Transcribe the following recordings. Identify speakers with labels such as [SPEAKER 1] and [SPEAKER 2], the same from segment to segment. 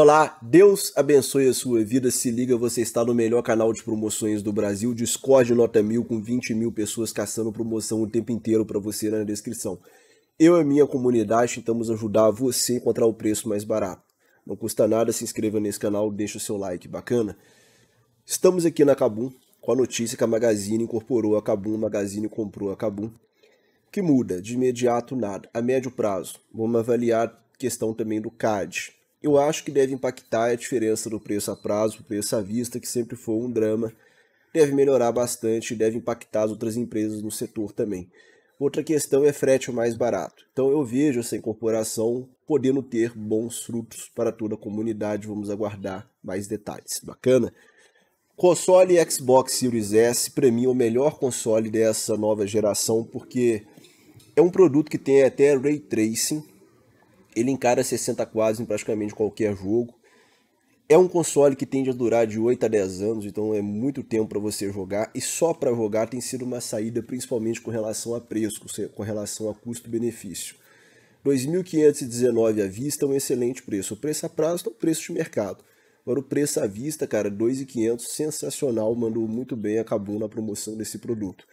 [SPEAKER 1] Olá, Deus abençoe a sua vida. Se liga, você está no melhor canal de promoções do Brasil. Discord nota mil com 20 mil pessoas caçando promoção o tempo inteiro para você na descrição. Eu e minha comunidade tentamos ajudar você a encontrar o preço mais barato. Não custa nada, se inscreva nesse canal, deixa o seu like, bacana? Estamos aqui na Cabum com a notícia que a Magazine incorporou a Cabum, a Magazine comprou a Cabum. Que muda de imediato nada, a médio prazo. Vamos avaliar questão também do CAD, eu acho que deve impactar a diferença do preço a prazo para o preço à vista, que sempre foi um drama. Deve melhorar bastante e deve impactar as outras empresas no setor também. Outra questão é frete mais barato. Então eu vejo essa incorporação podendo ter bons frutos para toda a comunidade. Vamos aguardar mais detalhes. Bacana? Console Xbox Series S, para mim, é o melhor console dessa nova geração, porque é um produto que tem até ray tracing, ele encara 60 quadros em praticamente qualquer jogo. É um console que tende a durar de 8 a 10 anos, então é muito tempo para você jogar. E só para jogar tem sido uma saída, principalmente com relação a preço, com relação a custo-benefício. 2.519 à vista é um excelente preço. O preço a prazo é tá o preço de mercado. Agora o preço à vista, cara, 2.500, sensacional, mandou muito bem, acabou na promoção desse produto.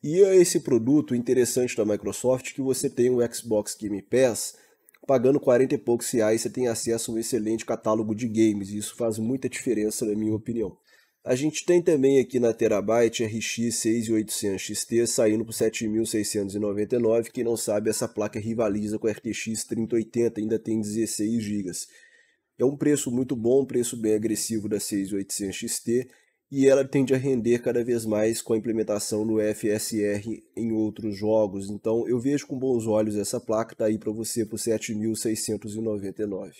[SPEAKER 1] E é esse produto interessante da Microsoft que você tem o Xbox Game Pass, Pagando 40 e poucos reais, você tem acesso a um excelente catálogo de games, e isso faz muita diferença, na minha opinião. A gente tem também aqui na Terabyte RX 6800 XT saindo por 7.699. Quem não sabe, essa placa rivaliza com a RTX 3080, ainda tem 16 GB. É um preço muito bom, um preço bem agressivo da 6800 XT e ela tende a render cada vez mais com a implementação no FSR em outros jogos. Então eu vejo com bons olhos essa placa, tá aí para você por 7.699.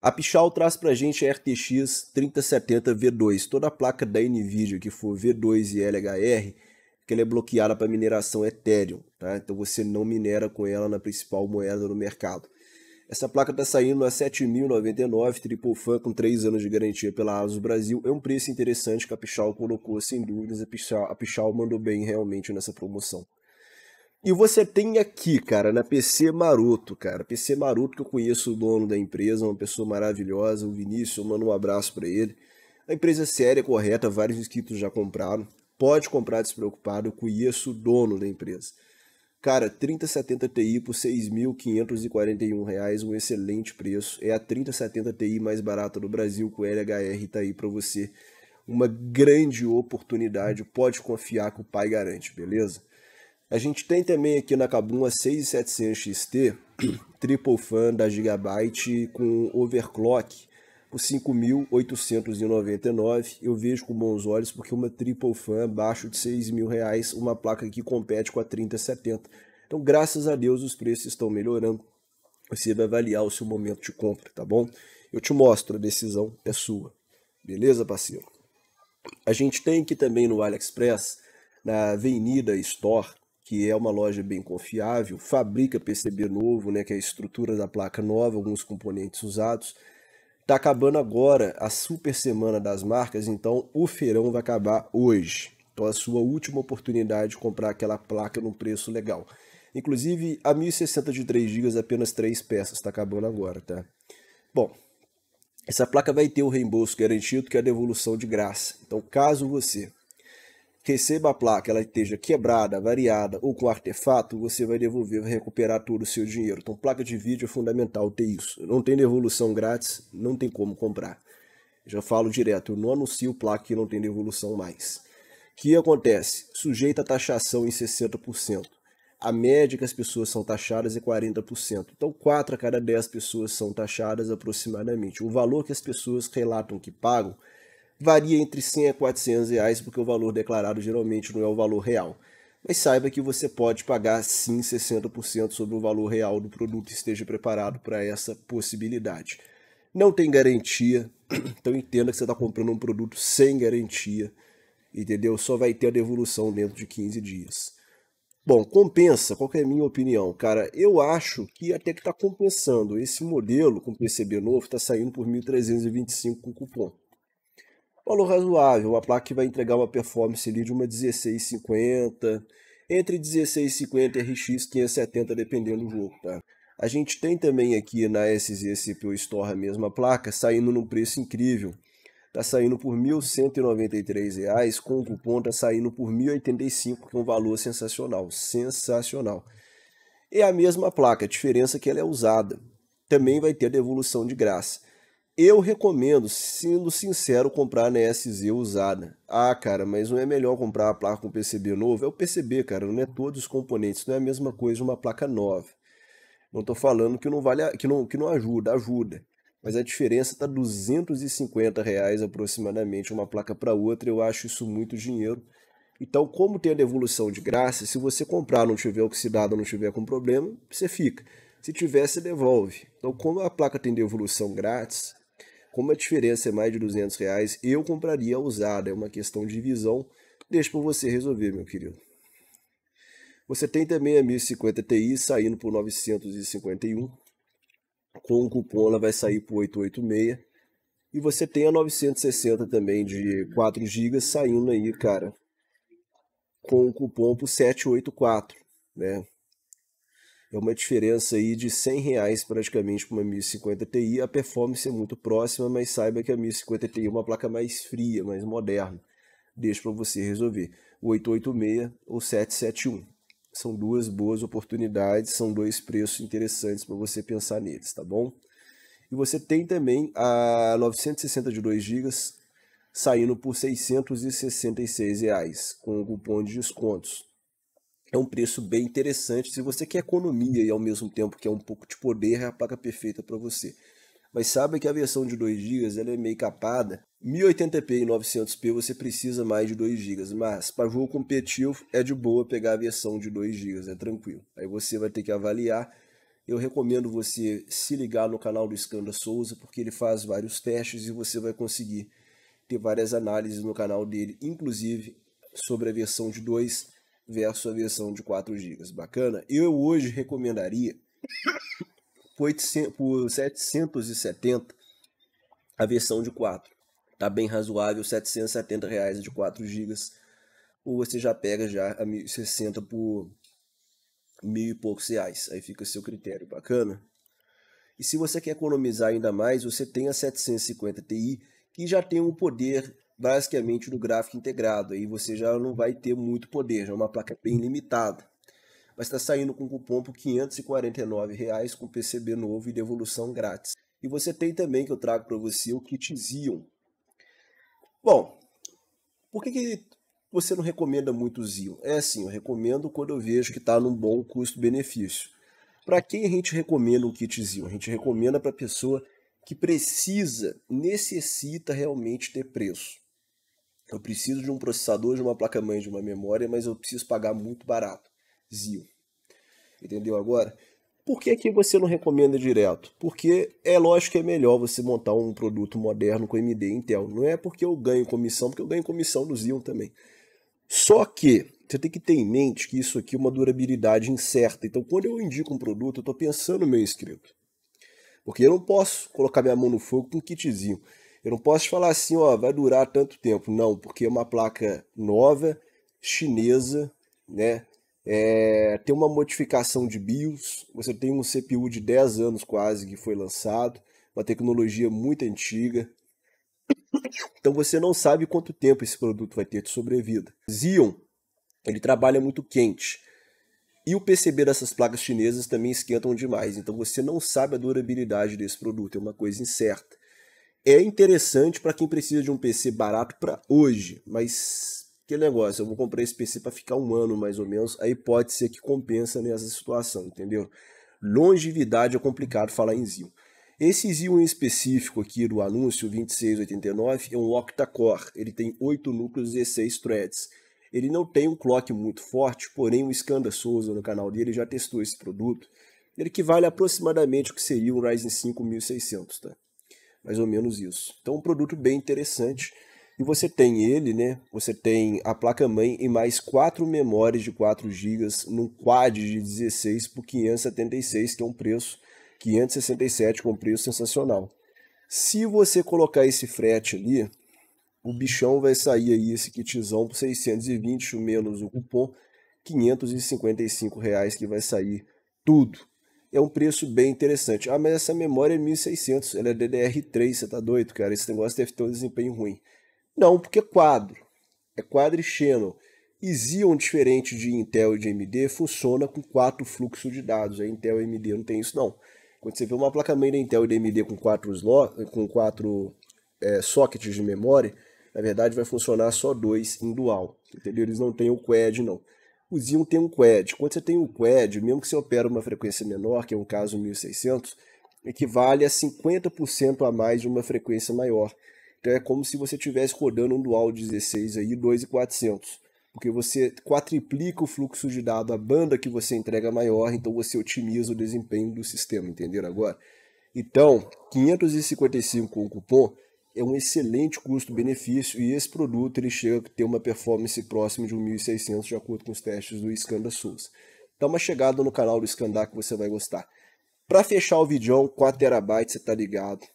[SPEAKER 1] A Pichal traz para a gente a RTX 3070 V2. Toda a placa da NVIDIA que for V2 e LHR, que ela é bloqueada para mineração Ethereum. Tá? Então você não minera com ela na principal moeda do mercado. Essa placa está saindo a 7.099, triple fan com 3 anos de garantia pela ASUS Brasil. É um preço interessante que a Pichal colocou, sem dúvidas. A Pichal, a Pichal mandou bem realmente nessa promoção. E você tem aqui, cara, na PC Maroto, cara. PC Maroto, que eu conheço o dono da empresa, uma pessoa maravilhosa, o Vinícius, eu mando um abraço para ele. A empresa é séria, correta, vários inscritos já compraram. Pode comprar despreocupado, eu conheço o dono da empresa. Cara, 3070 Ti por R$ 6.541, um excelente preço. É a 3070 Ti mais barata do Brasil com LHR, tá aí para você. Uma grande oportunidade, pode confiar que o pai garante, beleza? A gente tem também aqui na Kabum a 6700 XT, triple fan da Gigabyte com overclock por 5.899 eu vejo com bons olhos porque uma triple fan abaixo de 6 mil reais, uma placa que compete com a 3070. Então, graças a Deus, os preços estão melhorando. Você vai avaliar o seu momento de compra, tá bom? Eu te mostro, a decisão é sua. Beleza, parceiro? A gente tem aqui também no AliExpress, na Avenida Store, que é uma loja bem confiável, fabrica PCB novo, né, que é a estrutura da placa nova, alguns componentes usados. Tá acabando agora a super semana das marcas, então o feirão vai acabar hoje. Então é a sua última oportunidade de comprar aquela placa num preço legal. Inclusive, a 1060 de 3 GB, apenas 3 peças, está acabando agora, tá? Bom, essa placa vai ter o reembolso garantido, que é a devolução de graça. Então, caso você receba a placa, ela esteja quebrada, variada ou com artefato, você vai devolver, vai recuperar todo o seu dinheiro. Então, placa de vídeo é fundamental ter isso. Não tem devolução grátis, não tem como comprar. Já falo direto, eu não anuncio placa que não tem devolução mais. O que acontece? Sujeita a taxação em 60%. A média que as pessoas são taxadas é 40%. Então, 4 a cada 10 pessoas são taxadas aproximadamente. O valor que as pessoas relatam que pagam varia entre 100 a 400 reais, porque o valor declarado geralmente não é o valor real. Mas saiba que você pode pagar sim 60% sobre o valor real do produto e esteja preparado para essa possibilidade. Não tem garantia, então entenda que você está comprando um produto sem garantia, entendeu? Só vai ter a devolução dentro de 15 dias. Bom, compensa, qual é a minha opinião? Cara, eu acho que até que está compensando. Esse modelo com PCB novo está saindo por 1.325 com cupom. Valor razoável, uma placa que vai entregar uma performance ali de uma 1650, entre 1650 e RX 570, dependendo do jogo, tá? A gente tem também aqui na SZ CPU Store a mesma placa, saindo num preço incrível. Tá saindo por R$ 1.193, com o cupom tá saindo por R$ 1.085, que é um valor sensacional, sensacional. É a mesma placa, a diferença é que ela é usada. Também vai ter devolução de graça. Eu recomendo, sendo sincero, comprar na SZ usada. Ah, cara, mas não é melhor comprar a placa com PCB novo? É o PCB, cara, não é todos os componentes, não é a mesma coisa uma placa nova. Não estou falando que não, vale a, que, não, que não ajuda, ajuda. Mas a diferença está 250 reais aproximadamente uma placa para outra, eu acho isso muito dinheiro. Então, como tem a devolução de graça, se você comprar, não tiver oxidado, não tiver com problema, você fica. Se tiver, você devolve. Então, como a placa tem devolução grátis, como a diferença é mais de 200 reais, eu compraria usada. É uma questão de visão. Deixa para você resolver, meu querido. Você tem também a 1050 Ti saindo por 951. Com o cupom ela vai sair por 886. E você tem a 960 também de 4 GB saindo aí, cara, com o cupom por 784, né? é uma diferença aí de 100 reais praticamente para uma 1050 Ti. A performance é muito próxima, mas saiba que a 1050 Ti é uma placa mais fria, mais moderna. deixa para você resolver. 886 ou 771. São duas boas oportunidades, são dois preços interessantes para você pensar neles, tá bom? E você tem também a 960 de 2 GB saindo por R$ 666, reais, com o cupom de descontos é um preço bem interessante. Se você quer economia e ao mesmo tempo quer um pouco de poder, é a placa perfeita para você. Mas sabe que a versão de 2 GB ela é meio capada. 1080p e 900p você precisa mais de 2 GB, mas para jogo competitivo é de boa pegar a versão de 2 GB, é tranquilo. Aí você vai ter que avaliar. Eu recomendo você se ligar no canal do Escanda Souza, porque ele faz vários testes e você vai conseguir ter várias análises no canal dele, inclusive sobre a versão de 2 versus a versão de 4 GB. Bacana? Eu hoje recomendaria por, 800, por 770 a versão de 4. Tá bem razoável, 770 reais de 4 GB. Ou você já pega já a 1060 por mil e poucos reais. Aí fica seu critério, bacana? E se você quer economizar ainda mais, você tem a 750 Ti, que já tem um poder basicamente do gráfico integrado. Aí você já não vai ter muito poder, já é uma placa bem limitada. Mas está saindo com cupom por R$ reais, com PCB novo e devolução grátis. E você tem também que eu trago para você o kit Xeon. Bom, por que, que você não recomenda muito o Xeon? É assim, eu recomendo quando eu vejo que está num bom custo-benefício. Para quem a gente recomenda um kit Xeon? A gente recomenda para a pessoa que precisa, necessita realmente ter preço. Eu preciso de um processador, de uma placa-mãe, de uma memória, mas eu preciso pagar muito barato. Zio. Entendeu agora? Por que, que você não recomenda direto? Porque é lógico que é melhor você montar um produto moderno com AMD e Intel. Não é porque eu ganho comissão, porque eu ganho comissão do Zio também. Só que você tem que ter em mente que isso aqui é uma durabilidade incerta. Então, quando eu indico um produto, eu estou pensando no meu inscrito. Porque eu não posso colocar minha mão no fogo com um kitzinho. Eu não posso falar assim, ó, vai durar tanto tempo. Não, porque é uma placa nova, chinesa, né? É, tem uma modificação de BIOS, você tem um CPU de 10 anos quase que foi lançado, uma tecnologia muito antiga. Então você não sabe quanto tempo esse produto vai ter de sobrevida. Xeon, ele trabalha muito quente. E o PCB dessas placas chinesas também esquentam demais, então você não sabe a durabilidade desse produto, é uma coisa incerta é interessante para quem precisa de um PC barato para hoje, mas que negócio, eu vou comprar esse PC para ficar um ano mais ou menos, aí pode ser que compensa nessa situação, entendeu? Longevidade é complicado falar em Zio. Esse Zio em específico aqui do anúncio 2689 é um octa-core, ele tem 8 núcleos e 16 threads. Ele não tem um clock muito forte, porém o Scanda Souza no canal dele já testou esse produto. Ele equivale aproximadamente o que seria um Ryzen 5600, tá? mais ou menos isso. Então, um produto bem interessante. E você tem ele, né? Você tem a placa-mãe e mais quatro memórias de 4 GB num quad de 16 por 576, que é um preço 567 com um preço sensacional. Se você colocar esse frete ali, o bichão vai sair aí esse kitzão por 620 menos o cupom, 555 reais que vai sair tudo é um preço bem interessante. Ah, mas essa memória é 1600, ela é DDR3, você tá doido, cara? Esse negócio deve ter um desempenho ruim. Não, porque é quadro. É quadro e Xenon. E Xeon, diferente de Intel e de AMD, funciona com quatro fluxos de dados. A é Intel e AMD não tem isso, não. Quando você vê uma placa-mãe da Intel e da AMD com quatro, slot, com quatro é, sockets de memória, na verdade vai funcionar só dois em dual. Entendeu? Eles não têm o quad, não os íons têm um QED. Quando você tem um QED, mesmo que você opere uma frequência menor, que é um caso 1600, equivale a 50% a mais de uma frequência maior. Então é como se você estivesse rodando um dual 16 aí, 2400 porque você quadriplica o fluxo de dado, a banda que você entrega é maior, então você otimiza o desempenho do sistema, entenderam agora? Então, 555 com o cupom é um excelente custo-benefício e esse produto ele chega a ter uma performance próxima de 1.600 de acordo com os testes do Scanda SUS. Dá uma chegada no canal do Scandar que você vai gostar. Para fechar o vídeo, 4TB, você tá ligado.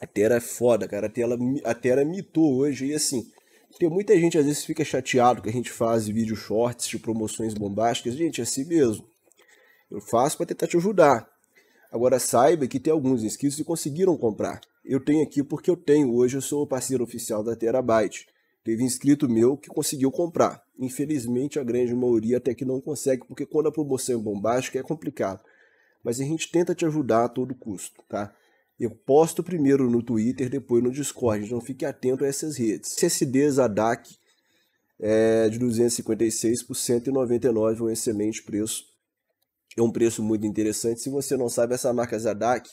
[SPEAKER 1] A Terra é foda, cara. A Terra, a Terra mitou hoje e assim, tem muita gente às vezes fica chateado que a gente faz vídeo shorts de promoções bombásticas. Gente, é assim mesmo. Eu faço para tentar te ajudar Agora saiba que tem alguns inscritos que conseguiram comprar. Eu tenho aqui porque eu tenho hoje, eu sou o parceiro oficial da Terabyte. Teve inscrito meu que conseguiu comprar. Infelizmente, a grande maioria até que não consegue, porque quando a promoção é bombástica é complicado. Mas a gente tenta te ajudar a todo custo, tá? Eu posto primeiro no Twitter, depois no Discord, então fique atento a essas redes. SSDs ADAC é eh, de 256 por 199 é um excelente preço é um preço muito interessante. Se você não sabe, essa marca Zadak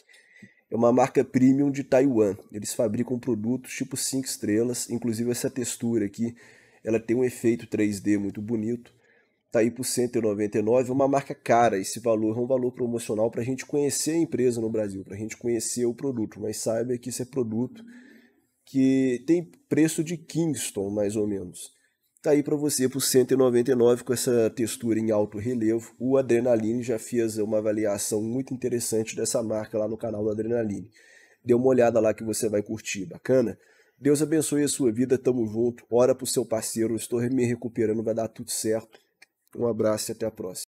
[SPEAKER 1] é uma marca premium de Taiwan. Eles fabricam produtos tipo 5 estrelas, inclusive essa textura aqui, ela tem um efeito 3D muito bonito. Está aí por 199, uma marca cara. Esse valor é um valor promocional para a gente conhecer a empresa no Brasil, para a gente conhecer o produto. Mas saiba que isso é produto que tem preço de Kingston, mais ou menos. Tá aí para você por 199 com essa textura em alto relevo. O Adrenaline já fez uma avaliação muito interessante dessa marca lá no canal do Adrenaline. Dê uma olhada lá que você vai curtir, bacana? Deus abençoe a sua vida, tamo junto. Ora pro seu parceiro, estou me recuperando, vai dar tudo certo. Um abraço e até a próxima.